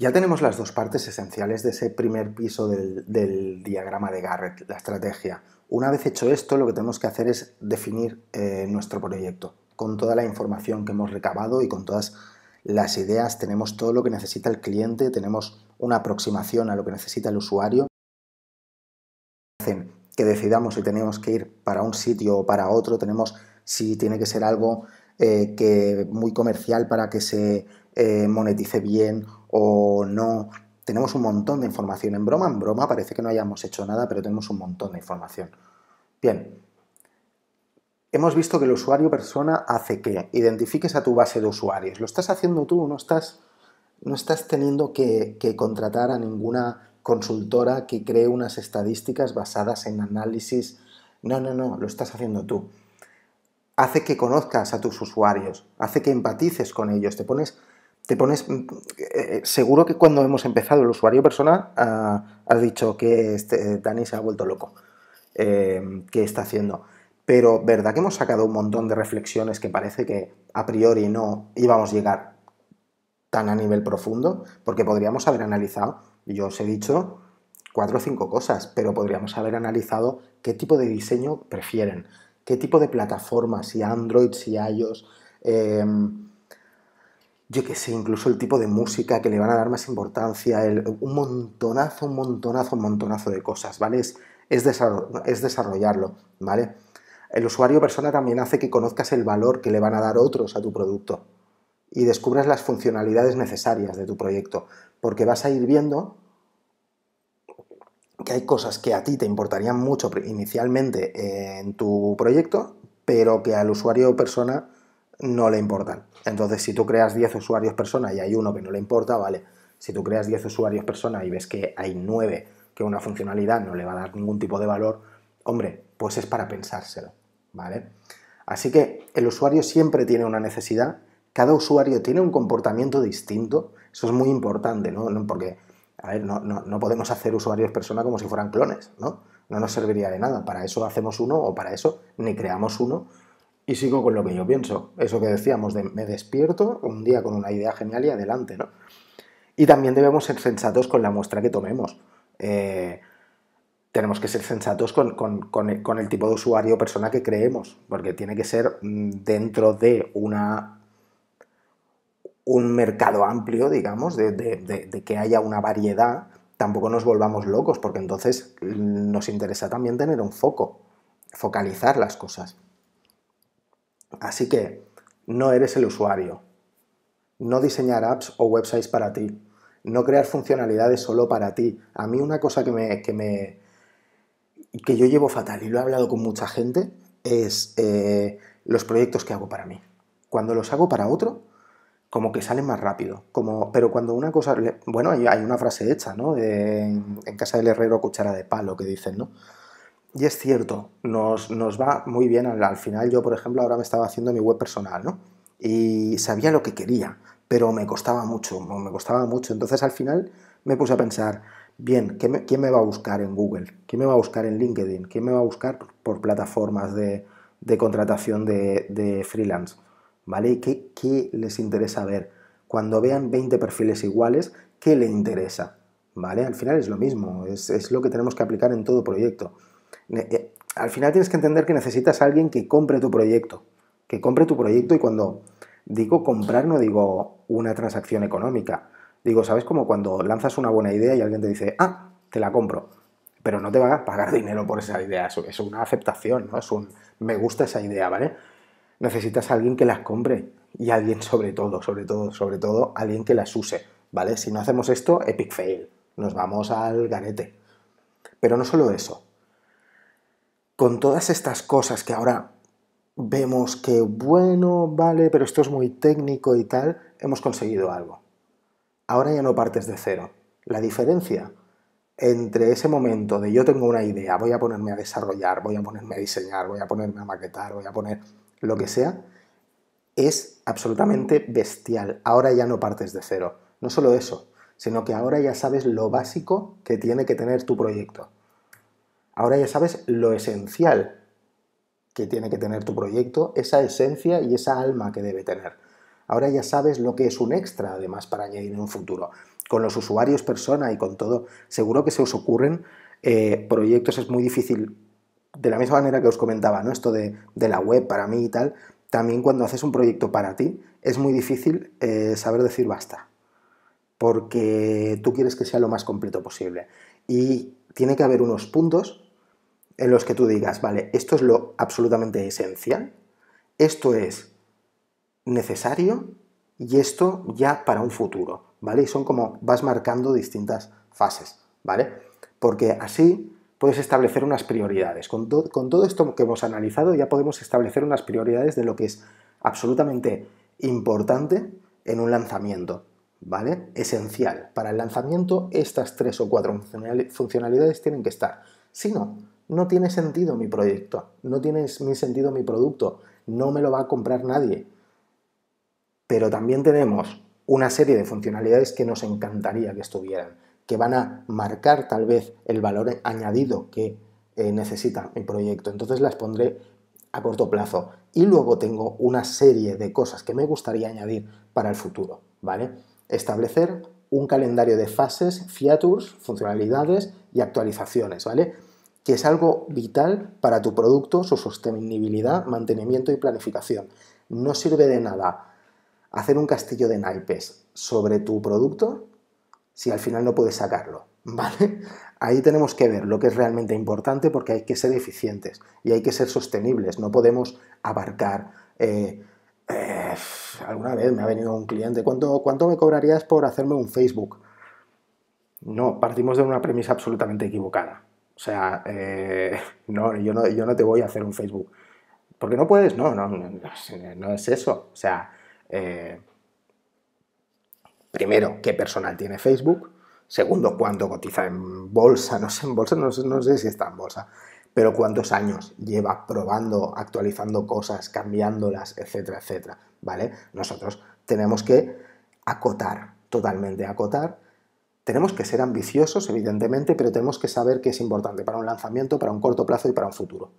Ya tenemos las dos partes esenciales de ese primer piso del, diagrama de Garrett, la estrategia. Una vez hecho esto, lo que tenemos que hacer es definir eh, nuestro proyecto. Con toda la información que hemos recabado y con todas las ideas, tenemos todo lo que necesita el cliente, tenemos una aproximación a lo que necesita el usuario. que decidamos si tenemos que ir para un sitio o para otro, tenemos si tiene que ser algo eh, que muy comercial para que se eh, monetice bien o no. Tenemos un montón de información en broma. En broma parece que no hayamos hecho nada, pero tenemos un montón de información. Bien, hemos visto que el usuario persona hace que identifiques a tu base de usuarios. Lo estás haciendo tú, no estás, no estás teniendo que, contratar a ninguna consultora que cree unas estadísticas basadas en análisis. No, no, no, lo estás haciendo tú. Hace que conozcas a tus usuarios, hace que empatices con ellos, te pones te pones. Mm, eh, eh, seguro que cuando hemos empezado el usuario persona has dicho que este, Dani se ha vuelto loco. Eh, qué que está haciendo. Pero verdad que hemos sacado un montón de reflexiones que parece que a priori no íbamos a llegar tan a nivel profundo, porque podríamos haber analizado, yo os he dicho cuatro o cinco cosas, pero podríamos haber analizado qué tipo de diseño prefieren, qué tipo de plataformas, si Android, si iOS. Eh, yo qué sé, incluso el tipo de música que le van a dar más importancia, el, un montonazo, un montonazo, un montonazo de cosas, ¿vale? Es, es, desarrollarlo, ¿vale? El usuario persona también hace que conozcas el valor que le van a dar otros a tu producto y descubras las funcionalidades necesarias de tu proyecto, porque vas a ir viendo que hay cosas que a ti te importarían mucho inicialmente eh, en tu proyecto, pero que al usuario persona no le importan. Entonces, si tú creas 10 usuarios persona y hay uno que no le importa, vale. Si tú creas 10 usuarios persona y ves que hay 9 que una funcionalidad no le va a dar ningún tipo de valor, hombre, pues es para pensárselo, ¿vale? Así que el usuario siempre tiene una necesidad, cada usuario tiene un comportamiento distinto, eso es muy importante, ¿no? Porque, a ver, no, no, podemos hacer usuarios persona como si fueran clones, ¿no? No nos serviría de nada, para eso hacemos uno o para eso ni creamos uno y sigo con lo que yo pienso. Eso que decíamos, de me despierto un día con una idea genial y adelante, ¿no? Y también debemos ser sensatos con la muestra que tomemos. Eh, tenemos que ser sensatos con, el, tipo de usuario o persona que creemos, porque tiene que ser mm, dentro de una un mercado amplio, digamos, de que haya una variedad, tampoco nos volvamos locos, porque entonces mm, nos interesa también tener un foco, focalizar las cosas. Así que no eres el usuario. No diseñar apps o websites para ti. No crear funcionalidades solo para ti. A mí una cosa que me, que me que yo llevo fatal y lo he hablado con mucha gente es eh, los proyectos que hago para mí. Cuando los hago para otro, como que salen más rápido. Como, pero cuando una cosa. Bueno, hay, una frase hecha, ¿no? en casa del herrero, cuchara de palo, que dicen, ¿no? y es cierto, nos, va muy bien. Al, final yo, por ejemplo, ahora me estaba haciendo mi web personal, ¿no? Y sabía lo que quería, pero me costaba mucho, me costaba mucho. Entonces al final me puse a pensar, bien, ¿quién me, va a buscar en Google? ¿Quién me va a buscar en LinkedIn? ¿Quién me va a buscar por plataformas de, contratación de, freelance? ¿Vale? ¿Qué, ¿Qué les interesa ver? Cuando vean 20 perfiles iguales, ¿qué le interesa? ¿Vale? Al final es lo mismo, es, es lo que tenemos que aplicar en todo proyecto. Eh, al final tienes que entender que necesitas a alguien que compre tu proyecto, que compre tu proyecto y cuando digo comprar no digo una transacción económica, digo, ¿sabes? Como cuando lanzas una buena idea y alguien te dice, ah, te la compro, pero no te va a pagar dinero por esa idea, eso es una aceptación, ¿no? Es un, me gusta esa idea, ¿vale? Necesitas a alguien que las compre y alguien sobre todo, sobre todo, sobre todo, alguien que las use, ¿vale? Si no hacemos esto, epic fail, nos vamos al garete. Pero no solo eso, con todas estas cosas que ahora vemos que, bueno, vale, pero esto es muy técnico y tal, hemos conseguido algo. Ahora ya no partes de cero. La diferencia entre ese momento de yo tengo una idea, voy a ponerme a desarrollar, voy a ponerme a diseñar, voy a ponerme a maquetar, voy a poner lo que sea, es absolutamente bestial. Ahora ya no partes de cero. No solo eso, sino que ahora ya sabes lo básico que tiene que tener tu proyecto. Ahora ya sabes lo esencial que tiene que tener tu proyecto, esa esencia y esa alma que debe tener. Ahora ya sabes lo que es un extra, además, para añadir en un futuro. Con los usuarios persona y con todo, seguro que se os ocurren eh, proyectos, es muy difícil, de la misma manera que os comentaba, ¿no? Esto de, la web para mí y tal, también cuando haces un proyecto para ti, es muy difícil eh, saber decir basta, porque tú quieres que sea lo más completo posible. Y tiene que haber unos puntos en los que tú digas, vale, esto es lo absolutamente esencial, esto es necesario y esto ya para un futuro, ¿vale? Y son como vas marcando distintas fases, ¿vale? Porque así puedes establecer unas prioridades. Con, todo esto que hemos analizado ya podemos establecer unas prioridades de lo que es absolutamente importante en un lanzamiento, ¿vale? Esencial. Para el lanzamiento estas tres o cuatro funcionalidades tienen que estar. Si no, no tiene sentido mi proyecto, no tiene sentido mi producto, no me lo va a comprar nadie. Pero también tenemos una serie de funcionalidades que nos encantaría que estuvieran, que van a marcar tal vez el valor añadido que eh, necesita mi proyecto. Entonces las pondré a corto plazo. Y luego tengo una serie de cosas que me gustaría añadir para el futuro, ¿vale? Establecer un calendario de fases, features, funcionalidades y actualizaciones, ¿vale? que es algo vital para tu producto, su sostenibilidad, mantenimiento y planificación. No sirve de nada hacer un castillo de naipes sobre tu producto si al final no puedes sacarlo, ¿vale? Ahí tenemos que ver lo que es realmente importante porque hay que ser eficientes y hay que ser sostenibles. No podemos abarcar... Eh, eh, alguna vez me ha venido un cliente, ¿cuánto me cobrarías por hacerme un Facebook? No, partimos de una premisa absolutamente equivocada. O sea, eh, no, yo no, te voy a hacer un Facebook. porque no puedes? No, no, no, es eso. O sea, eh, primero, ¿qué personal tiene Facebook? Segundo, ¿cuánto cotiza en bolsa? No sé, en bolsa, no sé si está en bolsa. Pero cuántos años lleva probando, actualizando cosas, cambiándolas, etcétera, etcétera. ¿Vale? Nosotros tenemos que acotar, totalmente acotar tenemos que ser ambiciosos, evidentemente, pero tenemos que saber qué es importante para un lanzamiento, para un corto plazo y para un futuro.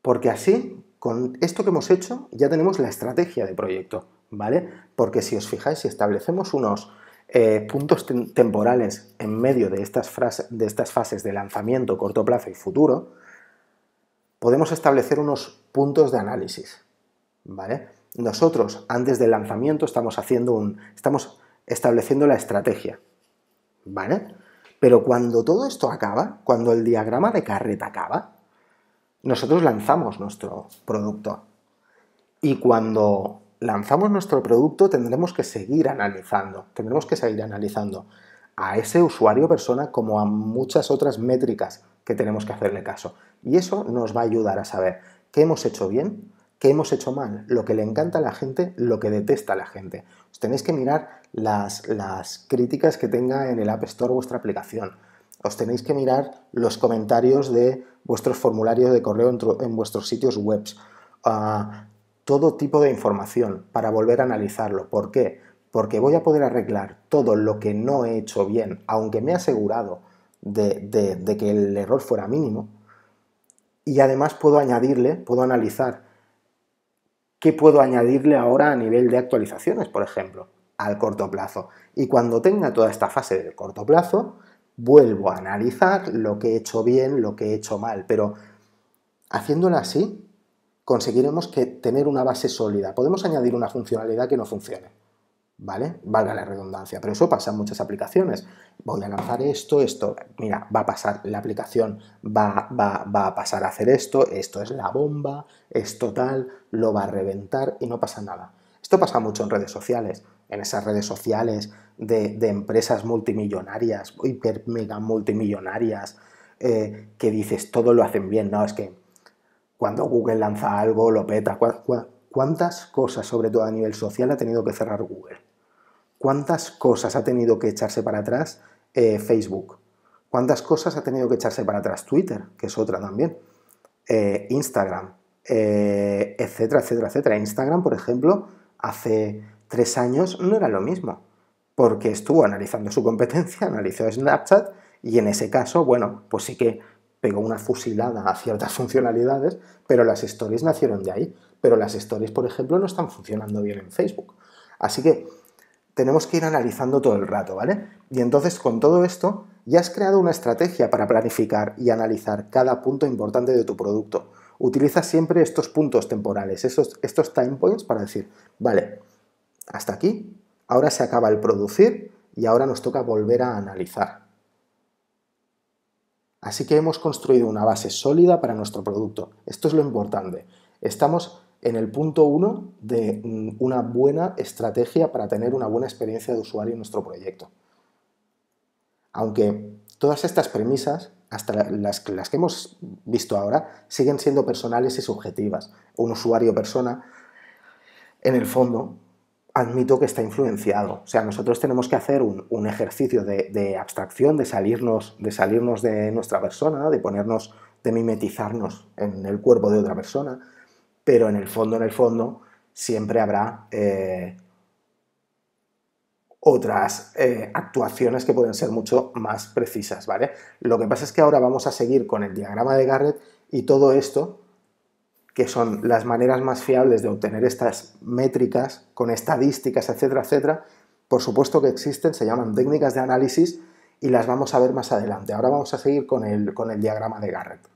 Porque así, con esto que hemos hecho, ya tenemos la estrategia de proyecto, ¿vale? Porque si os fijáis, si establecemos unos eh, puntos temporales en medio de estas, de estas fases de lanzamiento, corto plazo y futuro, podemos establecer unos puntos de análisis, ¿vale? Nosotros, antes del lanzamiento, estamos haciendo un... Estamos estableciendo la estrategia. ¿Vale? Pero cuando todo esto acaba, cuando el diagrama de carreta acaba, nosotros lanzamos nuestro producto. Y cuando lanzamos nuestro producto tendremos que seguir analizando, tendremos que seguir analizando a ese usuario persona como a muchas otras métricas que tenemos que hacerle caso. Y eso nos va a ayudar a saber qué hemos hecho bien qué hemos hecho mal, lo que le encanta a la gente, lo que detesta a la gente. Os tenéis que mirar las, críticas que tenga en el App Store vuestra aplicación. Os tenéis que mirar los comentarios de vuestros formularios de correo en, vuestros sitios web. Ah, todo tipo de información para volver a analizarlo. ¿Por qué? Porque voy a poder arreglar todo lo que no he hecho bien, aunque me he asegurado de que el error fuera mínimo. Y además puedo añadirle, puedo analizar qué puedo añadirle ahora a nivel de actualizaciones, por ejemplo, al corto plazo. Y cuando tenga toda esta fase del corto plazo, vuelvo a analizar lo que he hecho bien, lo que he hecho mal, pero haciéndolo así, conseguiremos que tener una base sólida. Podemos añadir una funcionalidad que no funcione ¿vale? Valga la redundancia, pero eso pasa en muchas aplicaciones. Voy a lanzar esto, esto, mira, va a pasar, la aplicación va, a pasar a hacer esto, esto es la bomba, es total lo va a reventar y no pasa nada. Esto pasa mucho en redes sociales, en esas redes sociales de, empresas multimillonarias, hiper mega multimillonarias, eh, que dices todo lo hacen bien, no, es que cuando Google lanza algo lo peta. ¿Cuántas cosas, sobre todo a nivel social, ha tenido que cerrar Google? ¿Cuántas cosas ha tenido que echarse para atrás eh, Facebook? ¿Cuántas cosas ha tenido que echarse para atrás Twitter, que es otra también? Eh, Instagram, eh, etcétera, etcétera, etcétera. Instagram, por ejemplo, hace tres años no era lo mismo, porque estuvo analizando su competencia, analizó Snapchat y en ese caso, bueno, pues sí que pegó una fusilada a ciertas funcionalidades, pero las stories nacieron de ahí. Pero las stories, por ejemplo, no están funcionando bien en Facebook. Así que tenemos que ir analizando todo el rato, ¿vale? Y entonces con todo esto ya has creado una estrategia para planificar y analizar cada punto importante de tu producto. Utiliza siempre estos puntos temporales, estos, estos time points para decir, vale, hasta aquí, ahora se acaba el producir y ahora nos toca volver a analizar. Así que hemos construido una base sólida para nuestro producto. Esto es lo importante. Estamos en el punto 1 de mm, una buena estrategia para tener una buena experiencia de usuario en nuestro proyecto. Aunque todas estas premisas, hasta las, que hemos visto ahora, siguen siendo personales y subjetivas. Un usuario persona, en el fondo, admito que está influenciado. O sea, nosotros tenemos que hacer un, ejercicio de, abstracción, de salirnos, de salirnos de nuestra persona, de ponernos, de mimetizarnos en el cuerpo de otra persona pero en el fondo, en el fondo, siempre habrá eh, otras eh, actuaciones que pueden ser mucho más precisas, ¿vale? Lo que pasa es que ahora vamos a seguir con el diagrama de Garrett y todo esto, que son las maneras más fiables de obtener estas métricas con estadísticas, etcétera, etcétera, por supuesto que existen, se llaman técnicas de análisis y las vamos a ver más adelante. Ahora vamos a seguir con el, con el diagrama de Garrett.